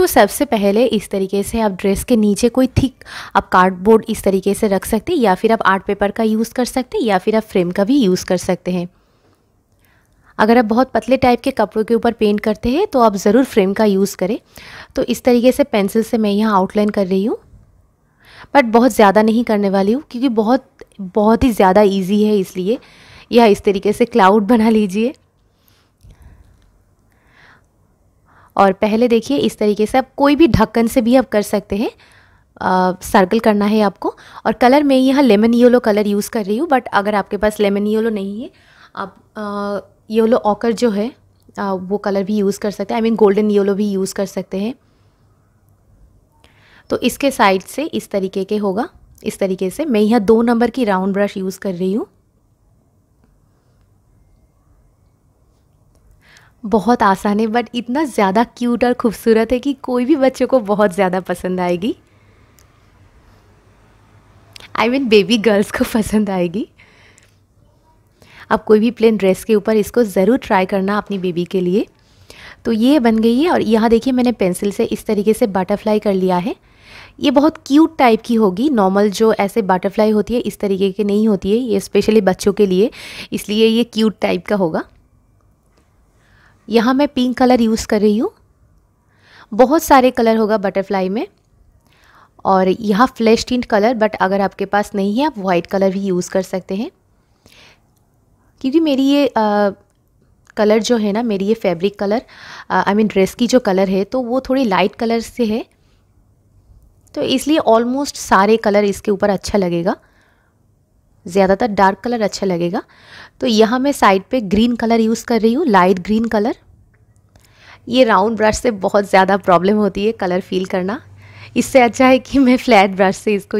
तो सबसे पहले इस तरीके से आप ड्रेस के नीचे कोई थिक आप कार्डबोर्ड इस तरीके से रख सकते हैं या फिर आप आर्ट पेपर का यूज़ कर सकते हैं या फिर आप फ्रेम का भी यूज़ कर सकते हैं अगर आप बहुत पतले टाइप के कपड़ों के ऊपर पेंट करते हैं तो आप ज़रूर फ्रेम का यूज़ करें तो इस तरीके से पेंसिल से मैं यहाँ आउटलाइन कर रही हूँ बट बहुत ज़्यादा नहीं करने वाली हूँ क्योंकि बहुत बहुत ही ज़्यादा ईजी है इसलिए या इस तरीके से क्लाउड बना लीजिए और पहले देखिए इस तरीके से आप कोई भी ढक्कन से भी आप कर सकते हैं सर्कल करना है आपको और कलर मैं यहाँ लेमन येलो कलर यूज़ कर रही हूँ बट अगर आपके पास लेमन येलो नहीं है आप येलो ऑकर जो है आ, वो कलर भी यूज़ कर सकते हैं आई मीन गोल्डन येलो भी यूज़ कर सकते हैं तो इसके साइड से इस तरीके के होगा इस तरीके से मैं यहाँ दो नंबर की राउंड ब्रश यूज़ कर रही हूँ बहुत आसान है बट इतना ज़्यादा क्यूट और ख़ूबसूरत है कि कोई भी बच्चे को बहुत ज़्यादा पसंद आएगी I I mean mean, baby girls को पसंद आएगी आप कोई भी प्लेन ड्रेस के ऊपर इसको ज़रूर ट्राई करना अपनी बेबी के लिए तो ये बन गई है और यहाँ देखिए मैंने पेंसिल से इस तरीके से बटरफ्लाई कर लिया है ये बहुत क्यूट टाइप की होगी नॉर्मल जो ऐसे बटरफ्लाई होती है इस तरीके की नहीं होती है ये स्पेशली बच्चों के लिए इसलिए ये क्यूट टाइप का होगा यहाँ मैं पिंक कलर यूज़ कर रही हूँ बहुत सारे कलर होगा बटरफ्लाई में और यहाँ फ्लैश टिंट कलर बट अगर आपके पास नहीं है आप वाइट कलर भी यूज़ कर सकते हैं क्योंकि मेरी ये आ, कलर जो है ना मेरी ये fabric colour I mean dress की जो कलर है तो वो थोड़ी लाइट कलर से है तो इसलिए ऑलमोस्ट सारे कलर इसके ऊपर अच्छा लगेगा ज़्यादातर डार्क कलर अच्छा लगेगा तो यहाँ मैं साइड पे ग्रीन कलर यूज़ कर रही हूँ लाइट ग्रीन कलर ये राउंड ब्रश से बहुत ज़्यादा प्रॉब्लम होती है कलर फील करना इससे अच्छा है कि मैं फ्लैट ब्रश से इसको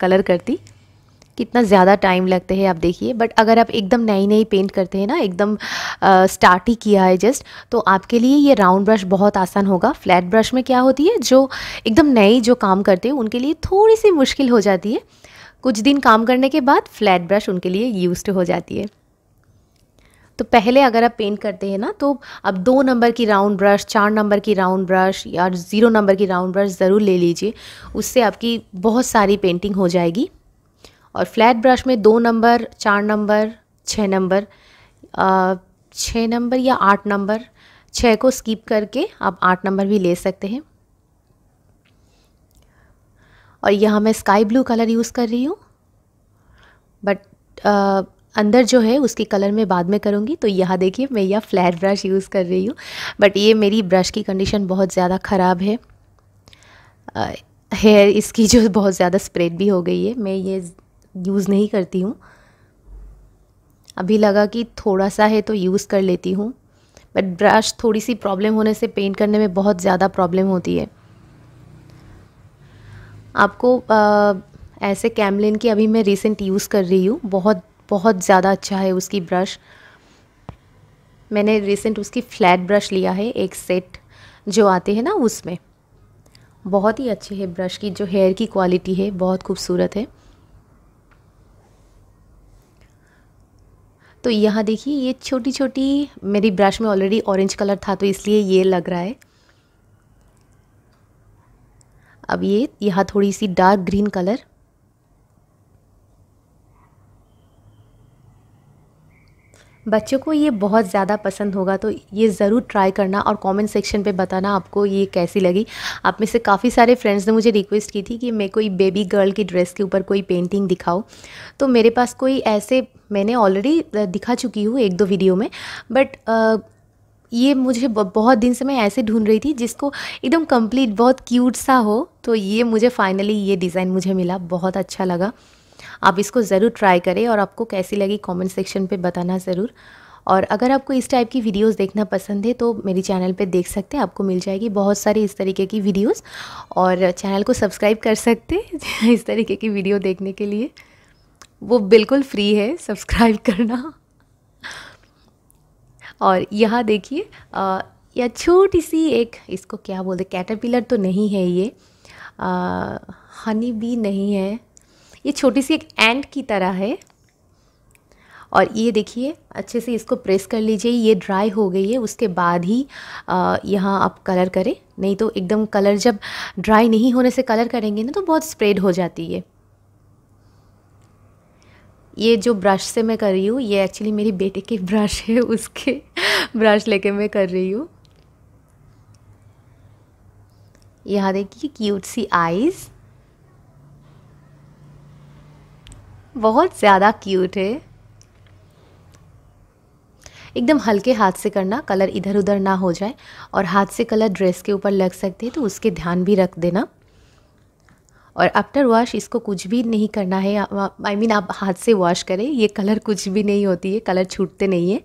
कलर करती कितना ज़्यादा टाइम लगते हैं आप देखिए बट अगर आप एकदम नई नई पेंट करते हैं ना एकदम स्टार्ट ही किया है जस्ट तो आपके लिए ये राउंड ब्रश बहुत आसान होगा फ्लैट ब्रश में क्या होती है जो एकदम नई जो काम करते हैं उनके लिए थोड़ी सी मुश्किल हो जाती है कुछ दिन काम करने के बाद फ्लैट ब्रश उनके लिए यूज हो जाती है तो पहले अगर आप पेंट करते हैं ना तो अब दो नंबर की राउंड ब्रश चार नंबर की राउंड ब्रश या ज़ीरो नंबर की राउंड ब्रश ज़रूर ले लीजिए उससे आपकी बहुत सारी पेंटिंग हो जाएगी और फ्लैट ब्रश में दो नंबर चार नंबर छः नंबर छः नंबर या आठ नंबर छः को स्किप करके आप आठ नंबर भी ले सकते हैं और यहाँ मैं स्काई ब्लू कलर यूज़ कर रही हूँ बट uh, अंदर जो है उसके कलर मैं बाद में करूँगी तो यहाँ देखिए मैं यह फ्लैट ब्रश यूज़ कर रही हूँ बट ये मेरी ब्रश की कंडीशन बहुत ज़्यादा ख़राब है हेयर uh, इसकी जो बहुत ज़्यादा स्प्रेड भी हो गई है मैं ये यूज़ नहीं करती हूँ अभी लगा कि थोड़ा सा है तो यूज़ कर लेती हूँ बट ब्रश थोड़ी सी प्रॉब्लम होने से पेंट करने में बहुत ज़्यादा प्रॉब्लम होती है आपको आ, ऐसे कैमलिन की अभी मैं रिसेंट यूज़ कर रही हूँ बहुत बहुत ज़्यादा अच्छा है उसकी ब्रश मैंने रिसेंट उसकी फ्लैट ब्रश लिया है एक सेट जो आते हैं ना उसमें बहुत ही अच्छी है ब्रश की जो हेयर की क्वालिटी है बहुत खूबसूरत है तो यहाँ देखिए ये छोटी छोटी मेरी ब्रश में ऑलरेडी ऑरेंज कलर था तो इसलिए ये लग रहा है अब ये यहाँ थोड़ी सी डार्क ग्रीन कलर बच्चों को ये बहुत ज़्यादा पसंद होगा तो ये ज़रूर ट्राई करना और कमेंट सेक्शन पे बताना आपको ये कैसी लगी आप में से काफ़ी सारे फ्रेंड्स ने मुझे रिक्वेस्ट की थी कि मैं कोई बेबी गर्ल की ड्रेस के ऊपर कोई पेंटिंग दिखाओ तो मेरे पास कोई ऐसे मैंने ऑलरेडी दिखा चुकी हूँ एक दो वीडियो में बट ये मुझे बहुत दिन से मैं ऐसे ढूंढ रही थी जिसको एकदम कंप्लीट बहुत क्यूट सा हो तो ये मुझे फाइनली ये डिज़ाइन मुझे मिला बहुत अच्छा लगा आप इसको ज़रूर ट्राई करें और आपको कैसी लगी कमेंट सेक्शन पे बताना ज़रूर और अगर आपको इस टाइप की वीडियोस देखना पसंद है तो मेरे चैनल पे देख सकते हैं आपको मिल जाएगी बहुत सारी इस तरीके की वीडियोस और चैनल को सब्सक्राइब कर सकते हैं इस तरीके की वीडियो देखने के लिए वो बिल्कुल फ्री है सब्सक्राइब करना और यहाँ देखिए या छोटी सी एक इसको क्या बोलते कैटरपिलर तो नहीं है ये हनी भी नहीं है ये छोटी सी एक एंड की तरह है और ये देखिए अच्छे से इसको प्रेस कर लीजिए ये ड्राई हो गई है उसके बाद ही यहाँ आप कलर करें नहीं तो एकदम कलर जब ड्राई नहीं होने से कलर करेंगे ना तो बहुत स्प्रेड हो जाती है ये जो ब्रश से मैं कर रही हूँ ये एक्चुअली मेरी बेटे के ब्रश है उसके ब्रश लेके मैं कर रही हूँ यहाँ देखिए क्यूट सी आइज़ बहुत ज़्यादा क्यूट है एकदम हल्के हाथ से करना कलर इधर उधर ना हो जाए और हाथ से कलर ड्रेस के ऊपर लग सकते हैं तो उसके ध्यान भी रख देना और आफ्टर वॉश इसको कुछ भी नहीं करना है आई I मीन mean, आप हाथ से वॉश करें ये कलर कुछ भी नहीं होती है कलर छूटते नहीं है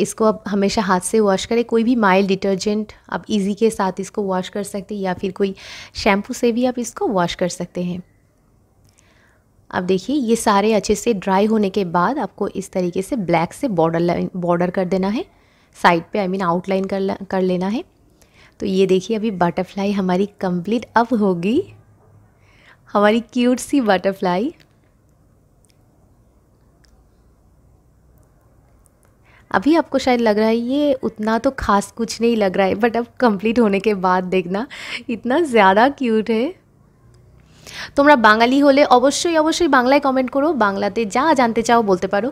इसको आप हमेशा हाथ से वॉश करें कोई भी माइल्ड डिटर्जेंट आप इजी के साथ इसको वॉश कर सकते हैं या फिर कोई शैम्पू से भी आप इसको वॉश कर सकते हैं अब देखिए ये सारे अच्छे से ड्राई होने के बाद आपको इस तरीके से ब्लैक से बॉर्डर लाइन बॉर्डर कर देना है साइड पे आई मीन आउटलाइन कर कर लेना है तो ये देखिए अभी बटरफ्लाई हमारी कंप्लीट अब होगी हमारी क्यूट सी बटरफ्लाई अभी आपको शायद लग रहा है ये उतना तो खास कुछ नहीं लग रहा है बट अब कंप्लीट होने के बाद देखना इतना ज़्यादा क्यूट है तुम्हारा बांगाली हो अवश्य अवश्य बांगल्ए कमेंट करो बांगलाते जाते जानते चाओ बोलते पर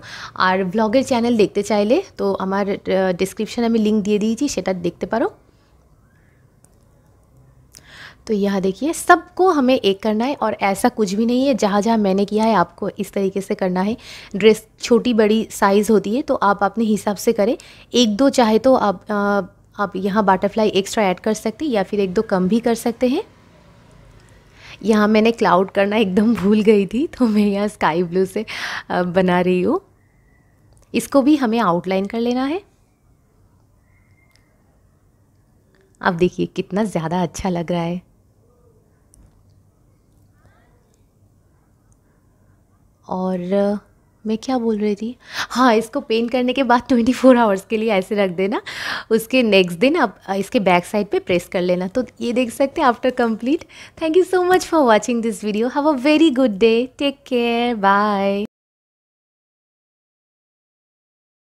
ब्लगर चैनल देखते चाहले तो हमार डिस्क्रिपने लिंक दिए दीजिए से देखते पो तो यह देखिए सबको हमें एक करना है और ऐसा कुछ भी नहीं है जहाँ जहाँ मैंने किया है आपको इस तरीके से करना है ड्रेस छोटी बड़ी साइज़ होती है तो आप अपने हिसाब से करें एक दो चाहे तो आप आ, आप यहाँ बटरफ्लाई एक्स्ट्रा ऐड कर सकते हैं या फिर एक दो कम भी कर सकते हैं यहाँ मैंने क्लाउड करना एकदम भूल गई थी तो मैं यहाँ स्काई ब्लू से बना रही हूँ इसको भी हमें आउटलाइन कर लेना है अब देखिए कितना ज़्यादा अच्छा लग रहा है और मैं क्या बोल रही थी हाँ इसको पेंट करने के बाद 24 फोर आवर्स के लिए ऐसे रख देना उसके नेक्स्ट दिन आप इसके बैक साइड पे प्रेस कर लेना तो ये देख सकते हैं after complete thank you so much for watching this video have a very good day take care bye